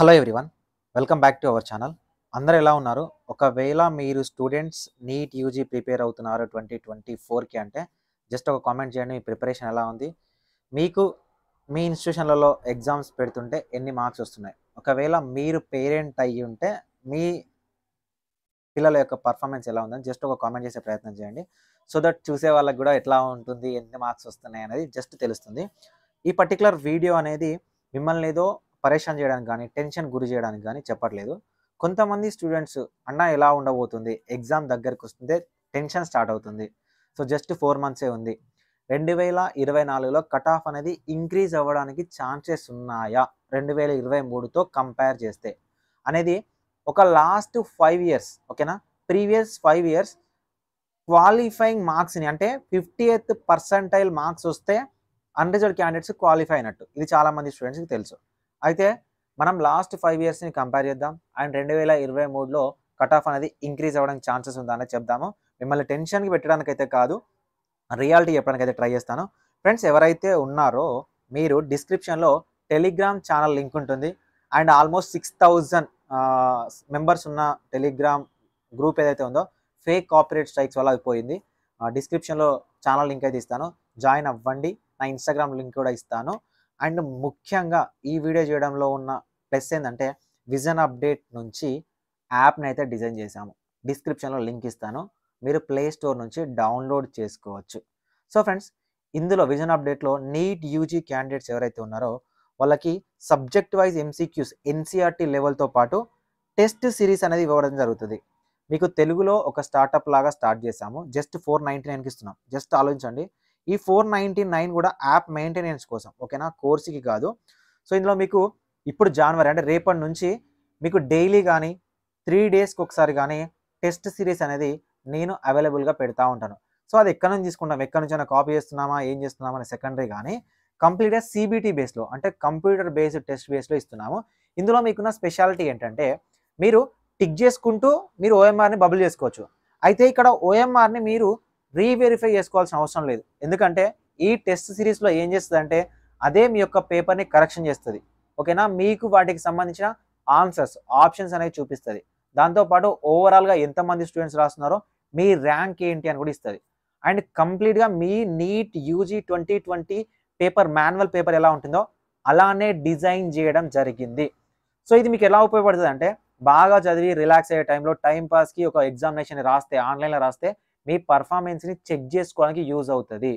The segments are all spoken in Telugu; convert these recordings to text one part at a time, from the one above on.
hello everyone welcome back to our channel అందరు ఎలా ఉన్నారు ఒకవేళ మీరు స్టూడెంట్స్ నీట్ యూజీ ప్రిపేర్ అవుతున్నారు ట్వంటీ ట్వంటీ ఫోర్కి అంటే జస్ట్ ఒక కామెంట్ చేయండి మీ ప్రిపరేషన్ ఎలా ఉంది మీకు మీ ఇన్స్టిట్యూషన్లలో ఎగ్జామ్స్ పెడుతుంటే ఎన్ని మార్క్స్ వస్తున్నాయి ఒకవేళ మీరు పేరెంట్ అయ్యి ఉంటే మీ పిల్లల యొక్క పర్ఫార్మెన్స్ ఎలా ఉందని జస్ట్ ఒక కామెంట్ చేసే ప్రయత్నం చేయండి సో దట్ చూసే వాళ్ళకి కూడా ఎట్లా ఉంటుంది ఎన్ని మార్క్స్ వస్తున్నాయి అనేది జస్ట్ తెలుస్తుంది ఈ పర్టికులర్ వీడియో అనేది మిమ్మల్ని ఏదో పరేషాన్ చేయడానికి కానీ టెన్షన్ గురి చేయడానికి కానీ చెప్పట్లేదు కొంతమంది స్టూడెంట్స్ అన్న ఎలా ఉండబోతుంది ఎగ్జామ్ దగ్గరకు వస్తుందే టెన్షన్ స్టార్ట్ అవుతుంది సో జస్ట్ ఫోర్ మంత్సే ఉంది రెండు వేల ఇరవై నాలుగులో కట్ ఆఫ్ అనేది ఇంక్రీజ్ అవ్వడానికి ఛాన్సెస్ ఉన్నాయా రెండు వేల ఇరవై మూడుతో కంపేర్ చేస్తే అనేది ఒక లాస్ట్ ఫైవ్ ఇయర్స్ ఓకేనా ప్రీవియస్ ఫైవ్ ఇయర్స్ క్వాలిఫైయింగ్ మార్క్స్ని అంటే ఫిఫ్టీ ఎయిత్ పర్సంటైల్ మార్క్స్ వస్తే అన్రిజర్వ్ క్యాండిడేట్స్ క్వాలిఫై అయినట్టు ఇది చాలామంది స్టూడెంట్స్కి తెలుసు అయితే మనం లాస్ట్ ఫైవ్ ఇయర్స్ని కంపేర్ చేద్దాం అండ్ రెండు వేల ఇరవై మూడులో కట్ ఆఫ్ అనేది ఇంక్రీజ్ అవ్వడానికి ఛాన్సెస్ ఉందనే చెప్దాము మిమ్మల్ని టెన్షన్కి పెట్టడానికైతే కాదు రియాలిటీ చెప్పడానికైతే ట్రై చేస్తాను ఫ్రెండ్స్ ఎవరైతే ఉన్నారో మీరు డిస్క్రిప్షన్లో టెలిగ్రామ్ ఛానల్ లింక్ ఉంటుంది and almost six thousand members ఉన్న టెలిగ్రామ్ గ్రూప్ ఏదైతే ఉందో ఫేక్ కాపరేట్ స్ట్రైక్స్ వల్ల అయిపోయింది డిస్క్రిప్షన్లో ఛానల్ లింక్ అయితే ఇస్తాను జాయిన్ అవ్వండి నా ఇన్స్టాగ్రామ్ లింక్ కూడా ఇస్తాను అండ్ ముఖ్యంగా ఈ వీడియో చేయడంలో ఉన్న ప్లస్ ఏంటంటే విజన్ అప్డేట్ నుంచి యాప్ని అయితే డిజైన్ చేశాము డిస్క్రిప్షన్లో లింక్ ఇస్తాను మీరు ప్లే స్టోర్ నుంచి డౌన్లోడ్ చేసుకోవచ్చు సో ఫ్రెండ్స్ ఇందులో విజన్ అప్డేట్లో నీట్ యూజీ క్యాండిడేట్స్ ఎవరైతే ఉన్నారో వాళ్ళకి సబ్జెక్ట్ వైజ్ ఎంసీక్యూస్ ఎన్సీఆర్టీ లెవెల్తో పాటు టెస్ట్ సిరీస్ అనేది ఇవ్వడం జరుగుతుంది మీకు తెలుగులో ఒక స్టార్టప్ లాగా స్టార్ట్ చేశాము జస్ట్ ఫోర్ నైంటీ నైన్కి ఇస్తున్నాం జస్ట్ ఆలోచించండి ఈ ఫోర్ నైంటీ నైన్ కూడా యాప్ మెయింటెనెన్స్ కోసం ఓకేనా కోర్సుకి కాదు సో ఇందులో మీకు ఇప్పుడు జనవరి అంటే రేపటి నుంచి మీకు డైలీ కానీ త్రీ డేస్కి ఒకసారి కానీ టెస్ట్ సిరీస్ అనేది నేను అవైలబుల్గా పెడతా ఉంటాను సో అది ఎక్కడి నుంచి తీసుకుంటాం ఎక్కడి నుంచి కాపీ చేస్తున్నామా ఏం చేస్తున్నామా అనే సెకండరీ కానీ కంప్లీట్గా సిబిటీ బేస్లో అంటే కంప్యూటర్ బేస్డ్ టెస్ట్ బేస్లో ఇస్తున్నాము ఇందులో మీకున్న స్పెషాలిటీ ఏంటంటే మీరు టిక్ చేసుకుంటూ మీరు ఓఎంఆర్ని బబుల్ చేసుకోవచ్చు అయితే ఇక్కడ ఓఎంఆర్ని మీరు రీవెరిఫై చేసుకోవాల్సిన అవసరం లేదు ఎందుకంటే ఈ టెస్ట్ సిరీస్లో ఏం చేస్తుందంటే అదే మీ యొక్క పేపర్ని కరెక్షన్ చేస్తుంది ఓకేనా మీకు వాటికి సంబంధించిన ఆన్సర్స్ ఆప్షన్స్ అనేవి చూపిస్తుంది దాంతోపాటు ఓవరాల్గా ఎంతమంది స్టూడెంట్స్ రాస్తున్నారో మీ ర్యాంక్ ఏంటి అని కూడా ఇస్తుంది అండ్ కంప్లీట్గా మీ NEET UG twenty twenty paper manual paper ఎలా ఉంటుందో అలానే డిజైన్ చేయడం జరిగింది సో ఇది మీకు ఎలా ఉపయోగపడుతుంది అంటే బాగా చదివి రిలాక్స్ అయ్యే టైంలో టైం పాస్కి ఒక ఎగ్జామినేషన్ రాస్తే ఆన్లైన్లో రాస్తే మీ పర్ఫార్మెన్స్ని చెక్ చేసుకోవడానికి యూజ్ అవుతుంది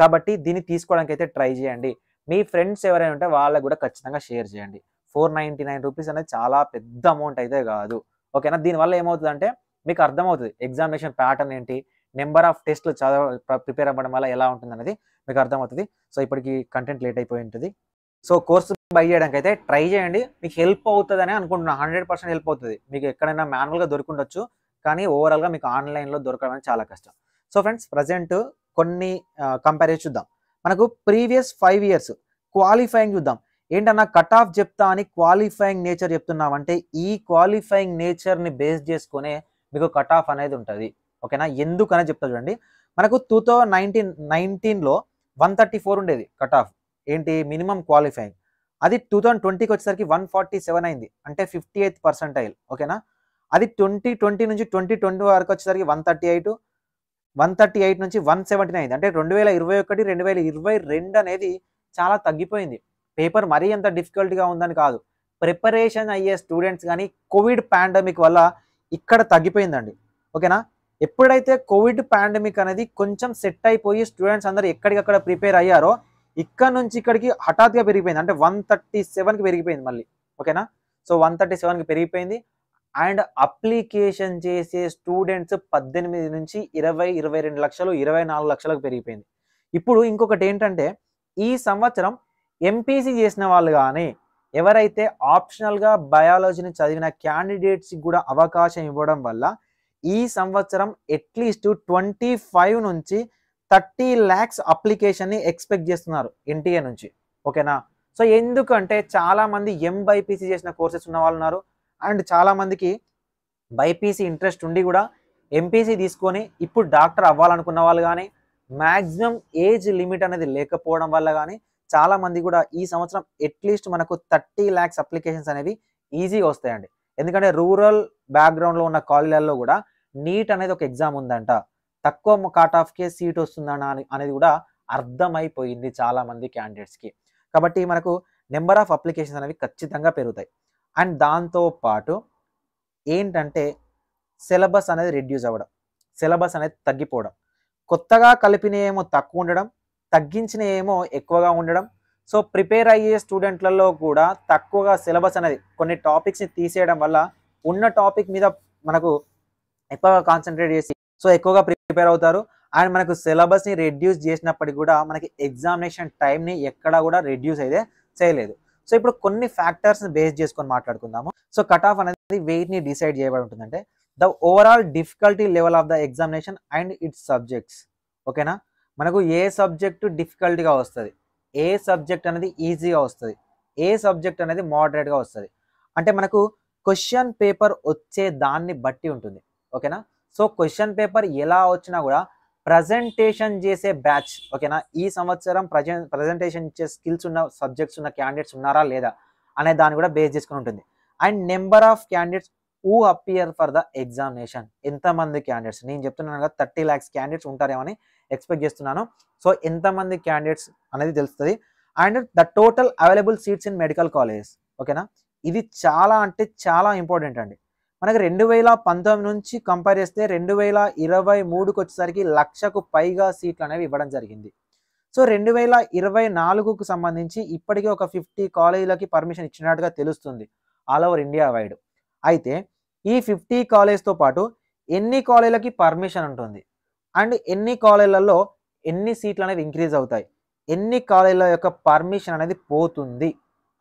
కాబట్టి దీన్ని తీసుకోవడానికి అయితే ట్రై చేయండి మీ ఫ్రెండ్స్ ఎవరైనా ఉంటే వాళ్ళకు కూడా ఖచ్చితంగా షేర్ చేయండి ఫోర్ నైన్ రూపీస్ అనేది చాలా పెద్ద అమౌంట్ అయితే కాదు ఓకేనా దీనివల్ల ఏమవుతుందంటే మీకు అర్థమవుతుంది ఎగ్జామినేషన్ ప్యాటర్న్ ఏంటి నెంబర్ ఆఫ్ టెస్ట్లు చదవ ప్రిపేర్ అవ్వడం వల్ల ఎలా ఉంటుంది అనేది మీకు అర్థమవుతుంది సో ఇప్పటికి కంటెంట్ లేట్ అయిపోయి ఉంటుంది సో కోర్సు బై చేయడానికి అయితే ట్రై చేయండి మీకు హెల్ప్ అని అనుకుంటున్నాను హండ్రెడ్ పర్సెంట్ హెల్ప్ అవుతుంది మీకు ఎక్కడైనా మాన్యువల్గా దొరికిండొచ్చు కానీ ఓవరాల్గా మీకు ఆన్లైన్లో దొరకడం చాలా కష్టం సో ఫ్రెండ్స్ ప్రజెంట్ కొన్ని కంపేర్ చేసి చూద్దాం మనకు ప్రీవియస్ ఫైవ్ ఇయర్స్ క్వాలిఫైయింగ్ చూద్దాం ఏంటన్నా కట్ ఆఫ్ చెప్తా అని క్వాలిఫైయింగ్ నేచర్ చెప్తున్నామంటే ఈ క్వాలిఫైయింగ్ నేచర్ని బేస్ చేసుకునే మీకు కట్ ఆఫ్ అనేది ఉంటుంది ఓకేనా ఎందుకనే చెప్తా చూడండి మనకు టూ థౌజండ్ నైన్టీన్ నైన్టీన్లో వన్ థర్టీ ఫోర్ ఉండేది కట్ ఆఫ్ ఏంటి మినిమం క్వాలిఫైయింగ్ అది టూ థౌజండ్ ట్వంటీకి వచ్చేసరికి వన్ ఫార్టీ సెవెన్ అయింది అంటే ఫిఫ్టీ ఎయిత్ పర్సెంటైల్ ఓకేనా అది ట్వంటీ ట్వంటీ నుంచి ట్వంటీ ట్వంటీ వరకు వచ్చేసరికి one thirty eight one thirty eight నుంచి వన్ సెవెంటీ నైన్ అంటే రెండు వేల ఇరవై ఒకటి రెండు వేల ఇరవై రెండు అనేది చాలా తగ్గిపోయింది పేపర్ మరీ అంత డిఫికల్ట్గా ఉందని కాదు ప్రిపరేషన్ అయ్యే స్టూడెంట్స్ కానీ కోవిడ్ పాండమిక్ వల్ల ఇక్కడ తగ్గిపోయిందండి ఓకేనా ఎప్పుడైతే కోవిడ్ పాండమిక్ అనేది కొంచెం సెట్ అయిపోయి స్టూడెంట్స్ అందరు ఎక్కడికక్కడ ప్రిపేర్ అయ్యారో ఇక్కడ నుంచి ఇక్కడికి హఠాత్గా పెరిగిపోయింది అంటే వన్ థర్టీ సెవెన్కి పెరిగిపోయింది మళ్ళీ ఓకేనా సో వన్ థర్టీ సెవెన్కి పెరిగిపోయింది అండ్ అప్లికేషన్ చేసే స్టూడెంట్స్ పద్దెనిమిది నుంచి ఇరవై ఇరవై రెండు లక్షలు ఇరవై నాలుగు లక్షలకు పెరిగిపోయింది ఇప్పుడు ఇంకొకటి ఏంటంటే ఈ సంవత్సరం ఎంపీసీ చేసిన వాళ్ళు కానీ ఎవరైతే ఆప్షనల్గా బయాలజీని చదివిన క్యాండిడేట్స్కి కూడా అవకాశం ఇవ్వడం వల్ల ఈ సంవత్సరం అట్లీస్ట్ ట్వంటీ ఫైవ్ నుంచి థర్టీ ల్యాక్స్ అప్లికేషన్ని ఎక్స్పెక్ట్ చేస్తున్నారు ఎన్టీఏ నుంచి ఓకేనా సో ఎందుకంటే చాలామంది ఎంబైపీసీ చేసిన కోర్సెస్ ఉన్న వాళ్ళు ఉన్నారు అండ్ చాలామందికి బైపీసీ ఇంట్రెస్ట్ ఉండి కూడా ఎంపీసీ తీసుకొని ఇప్పుడు డాక్టర్ అవ్వాలనుకున్న వాళ్ళు కానీ మ్యాక్సిమం ఏజ్ లిమిట్ అనేది లేకపోవడం వల్ల కానీ చాలామంది కూడా ఈ సంవత్సరం అట్లీస్ట్ మనకు థర్టీ ల్యాక్స్ అప్లికేషన్స్ అనేవి ఈజీగా వస్తాయండి ఎందుకంటే రూరల్ బ్యాక్గ్రౌండ్లో ఉన్న కాలేజీలలో కూడా నీట్ అనేది ఒక ఎగ్జామ్ ఉందంట తక్కువ కాట్ ఆఫ్కే సీట్ వస్తుందన్న అనేది కూడా అర్థమైపోయింది చాలామంది క్యాండిడేట్స్కి కాబట్టి మనకు నెంబర్ ఆఫ్ అప్లికేషన్స్ అనేవి ఖచ్చితంగా పెరుగుతాయి అండ్ దాంతో పాటు ఏంటంటే సిలబస్ అనేది రెడ్యూస్ అవ్వడం సిలబస్ అనేది తగ్గిపోవడం కొత్తగా కలిపిన ఏమో తక్కువ ఉండడం తగ్గించిన ఏమో ఎక్కువగా ఉండడం సో ప్రిపేర్ అయ్యే స్టూడెంట్లలో కూడా తక్కువగా సిలబస్ అనేది కొన్ని టాపిక్స్ని తీసేయడం వల్ల ఉన్న టాపిక్ మీద మనకు ఎక్కువగా కాన్సన్ట్రేట్ చేసి సో ఎక్కువగా ప్రిపేర్ అవుతారు అండ్ మనకు సిలబస్ని రెడ్యూస్ చేసినప్పటికీ కూడా మనకి ఎగ్జామినేషన్ టైంని ఎక్కడా కూడా రెడ్యూస్ అయితే చేయలేదు సో ఇప్పుడు కొన్ని ఫ్యాక్టర్స్ని బేస్ చేసుకొని మాట్లాడుకుందాము సో కట్ ఆఫ్ అనేది వెయిట్ని డిసైడ్ చేయబడి ఉంటుందంటే the overall difficulty level of the examination and its subjects ఓకేనా మనకు ఏ సబ్జెక్టు డిఫికల్ట్గా వస్తుంది ఏ సబ్జెక్ట్ అనేది ఈజీగా వస్తుంది ఏ సబ్జెక్ట్ అనేది మోడరేట్గా వస్తుంది అంటే మనకు క్వశ్చన్ పేపర్ వచ్చే దాన్ని బట్టి ఉంటుంది ఓకేనా సో క్వశ్చన్ పేపర్ ఎలా వచ్చినా కూడా ప్రజెంటేషన్ చేసే బ్యాచ్ ఓకేనా ఈ సంవత్సరం ప్రజెంటేషన్ ఇచ్చే స్కిల్స్ ఉన్న సబ్జెక్ట్స్ ఉన్న క్యాండిడేట్స్ ఉన్నారా లేదా అనే దాన్ని కూడా బేస్ చేసుకుని ఉంటుంది and number of candidates uh appear for the examination ఎంతమంది క్యాండిడేట్స్ నేను చెప్తున్నాను కదా థర్టీ ల్యాక్స్ క్యాండిడేట్స్ ఉంటారేమని ఎక్స్పెక్ట్ చేస్తున్నాను సో ఎంతమంది క్యాండిడేట్స్ అనేది తెలుస్తుంది and the total available seats in medical colleges ఓకేనా ఇది చాలా అంటే చాలా ఇంపార్టెంట్ అండి మనకి రెండు వేల పంతొమ్మిది నుంచి కంపేర్ చేస్తే రెండు వేల ఇరవై మూడుకి వచ్చేసరికి లక్షకు పైగా సీట్లు అనేవి ఇవ్వడం జరిగింది సో రెండు వేల ఇరవై నాలుగుకు సంబంధించి ఇప్పటికే ఒక ఫిఫ్టీ కాలేజీలకి పర్మిషన్ ఇచ్చినట్టుగా తెలుస్తుంది ఆల్ ఓవర్ ఇండియా వైడ్ అయితే ఈ ఫిఫ్టీ కాలేజ్తో పాటు ఎన్ని కాలేజీలకి పర్మిషన్ ఉంటుంది అండ్ ఎన్ని కాలేజీలలో ఎన్ని సీట్లు అనేవి ఇంక్రీజ్ అవుతాయి ఎన్ని కాలేజీల యొక్క పర్మిషన్ అనేది పోతుంది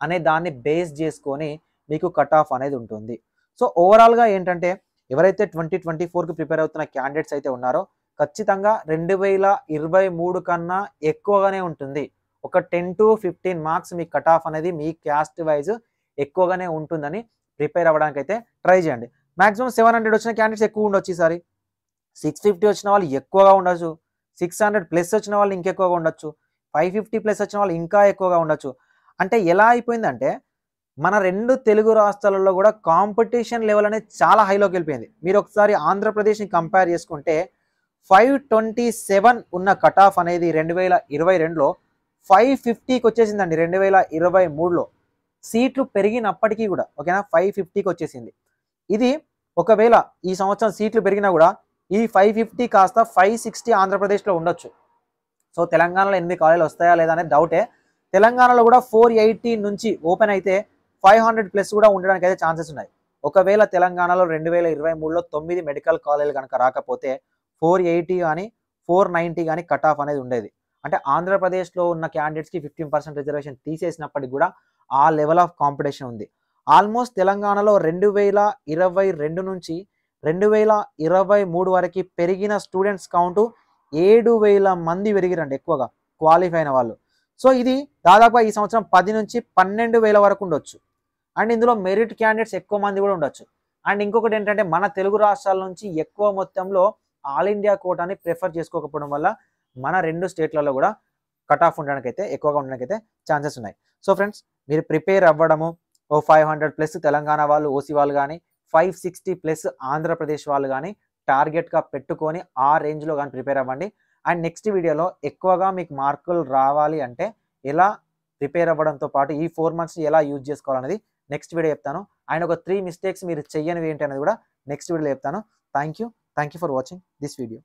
అనే దాన్ని బేస్ చేసుకొని మీకు కట్ ఆఫ్ అనేది ఉంటుంది సో ఓవరాల్గా ఏంటంటే ఎవరైతే ట్వంటీ ట్వంటీ ఫోర్కి ప్రిపేర్ అవుతున్న క్యాండిడేట్స్ అయితే ఉన్నారో ఖచ్చితంగా రెండు వేల ఇరవై మూడు కన్నా ఎక్కువగానే ఉంటుంది ఒక టెన్ టు ఫిఫ్టీన్ మార్క్స్ మీ కట్ ఆఫ్ అనేది మీ క్యాస్ట్ వైజ్ ఎక్కువగానే ఉంటుందని ప్రిపేర్ అవ్వడానికి అయితే ట్రై చేయండి మాక్సిమం సెవెన్ హండ్రెడ్ వచ్చిన క్యాండిడేట్స్ ఎక్కువ ఉండొచ్చు ఈసారి సిక్స్ ఫిఫ్టీ వచ్చిన వాళ్ళు ఎక్కువగా ఉండొచ్చు సిక్స్ హండ్రెడ్ ప్లస్ వచ్చిన వాళ్ళు ఇంకెక్కువగా ఉండొచ్చు ఫైవ్ ఫిఫ్టీ ప్లస్ వచ్చిన వాళ్ళు ఇంకా ఎక్కువగా ఉండొచ్చు అంటే ఎలా అయిపోయిందంటే మన రెండు తెలుగు రాష్ట్రాలలో కూడా కాంపిటీషన్ లెవెల్ అనేది చాలా హైలోకి వెళ్ళిపోయింది మీరు ఒకసారి ఆంధ్రప్రదేశ్ని కంపేర్ చేసుకుంటే ఫైవ్ ట్వంటీ సెవెన్ ఉన్న కట్ ఆఫ్ అనేది రెండు వేల ఇరవై రెండులో ఫైవ్ ఫిఫ్టీకి వచ్చేసిందండి రెండు వేల ఇరవై మూడులో సీట్లు పెరిగినప్పటికీ కూడా ఓకేనా ఫైవ్ ఫిఫ్టీకి వచ్చేసింది ఇది ఒకవేళ ఈ సంవత్సరం సీట్లు పెరిగినా కూడా ఈ ఫైవ్ ఫిఫ్టీ కాస్త ఫైవ్ సిక్స్టీ ఆంధ్రప్రదేశ్లో ఉండొచ్చు సో తెలంగాణలో ఎనిమిది కాలేజీలు వస్తాయా లేదా అనేది డౌటే తెలంగాణలో కూడా ఫోర్ ఎయిటీ నుంచి ఓపెన్ అయితే ఫైవ్ హండ్రెడ్ ప్లస్ కూడా ఉండడానికి అయితే ఛాన్సెస్ ఉన్నాయి ఒకవేళ తెలంగాణలో రెండు వేల ఇరవై మూడులో తొమ్మిది మెడికల్ కాలేజీలు కనుక రాకపోతే ఫోర్ ఎయిటీ కానీ ఫోర్ నైంటీ కానీ కట్ ఆఫ్ అనేది ఉండేది అంటే ఆంధ్రప్రదేశ్లో ఉన్న క్యాండిడేట్స్కి ఫిఫ్టీన్ పర్సెంట్ రిజర్వేషన్ తీసేసినప్పటికి కూడా ఆ లెవెల్ ఆఫ్ కాంపిటీషన్ ఉంది ఆల్మోస్ట్ తెలంగాణలో రెండు వేల ఇరవై రెండు నుంచి రెండు వేల ఇరవై మూడు వరకు పెరిగిన స్టూడెంట్స్ కౌంటు ఏడు వేల మంది పెరిగిరండి ఎక్కువగా క్వాలిఫై అయిన వాళ్ళు సో ఇది దాదాపుగా ఈ సంవత్సరం పది నుంచి పన్నెండు వేల వరకు ఉండొచ్చు అండ్ ఇందులో మెరిట్ క్యాండిడేట్స్ ఎక్కువ మంది కూడా ఉండొచ్చు అండ్ ఇంకొకటి ఏంటంటే మన తెలుగు రాష్ట్రాల నుంచి ఎక్కువ మొత్తంలో ఆల్ ఇండియా కోటాని ప్రిఫర్ చేసుకోకపోవడం వల్ల మన రెండు స్టేట్లలో కూడా కట్ ఆఫ్ ఉండడానికి అయితే ఎక్కువగా ఉండడానికి అయితే ఛాన్సెస్ ఉన్నాయి సో ఫ్రెండ్స్ మీరు ప్రిపేర్ అవ్వడము ఓ ఫైవ్ హండ్రెడ్ ప్లస్ తెలంగాణ వాళ్ళు ఓసీ వాళ్ళు కానీ ఫైవ్ సిక్స్టీ ప్లస్ ఆంధ్రప్రదేశ్ వాళ్ళు కానీ టార్గెట్గా పెట్టుకొని ఆ రేంజ్లో కానీ ప్రిపేర్ అవ్వండి అండ్ నెక్స్ట్ వీడియోలో ఎక్కువగా మీకు మార్కులు రావాలి అంటే ఎలా ప్రిపేర్ అవ్వడంతో పాటు ఈ ఫోర్ మంత్స్ ఎలా యూజ్ చేసుకోవాలనేది నెక్స్ట్ వీడియో చెప్తాను ఆయన ఒక త్రీ మిస్టేక్స్ మీరు చెయ్యనివి ఏంటి అనేది కూడా నెక్స్ట్ వీడియోలో చెప్తాను thank you thank you for watching this video